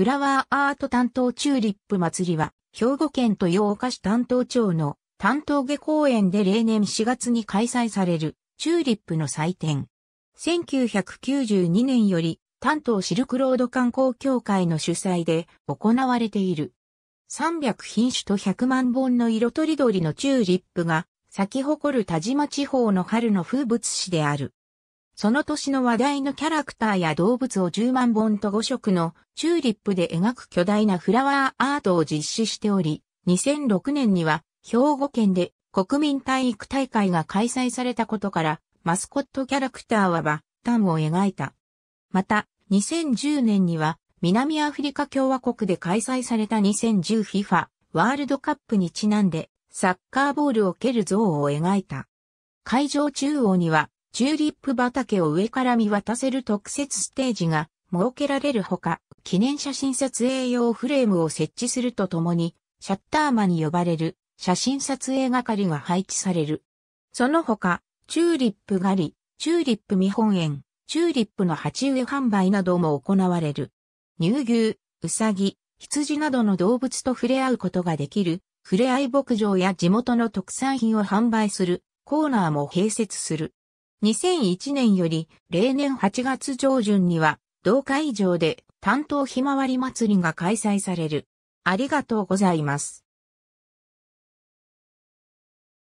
フラワーアート担当チューリップ祭りは、兵庫県豊岡市担当町の担当下公園で例年4月に開催されるチューリップの祭典。1992年より担当シルクロード観光協会の主催で行われている。300品種と100万本の色とりどりのチューリップが咲き誇る田島地方の春の風物詩である。その年の話題のキャラクターや動物を10万本と5色のチューリップで描く巨大なフラワーアートを実施しており、2006年には兵庫県で国民体育大会が開催されたことから、マスコットキャラクターはバッタンを描いた。また、2010年には南アフリカ共和国で開催された 2010FIFA ワールドカップにちなんでサッカーボールを蹴る像を描いた。会場中央にはチューリップ畑を上から見渡せる特設ステージが設けられるほか、記念写真撮影用フレームを設置するとともに、シャッターマに呼ばれる写真撮影係が配置される。その他、チューリップ狩り、チューリップ見本園、チューリップの鉢植え販売なども行われる。乳牛、うさぎ、羊などの動物と触れ合うことができる、触れ合い牧場や地元の特産品を販売するコーナーも併設する。2001年より例年8月上旬には同会場で担当ひまわり祭りが開催される。ありがとうございます。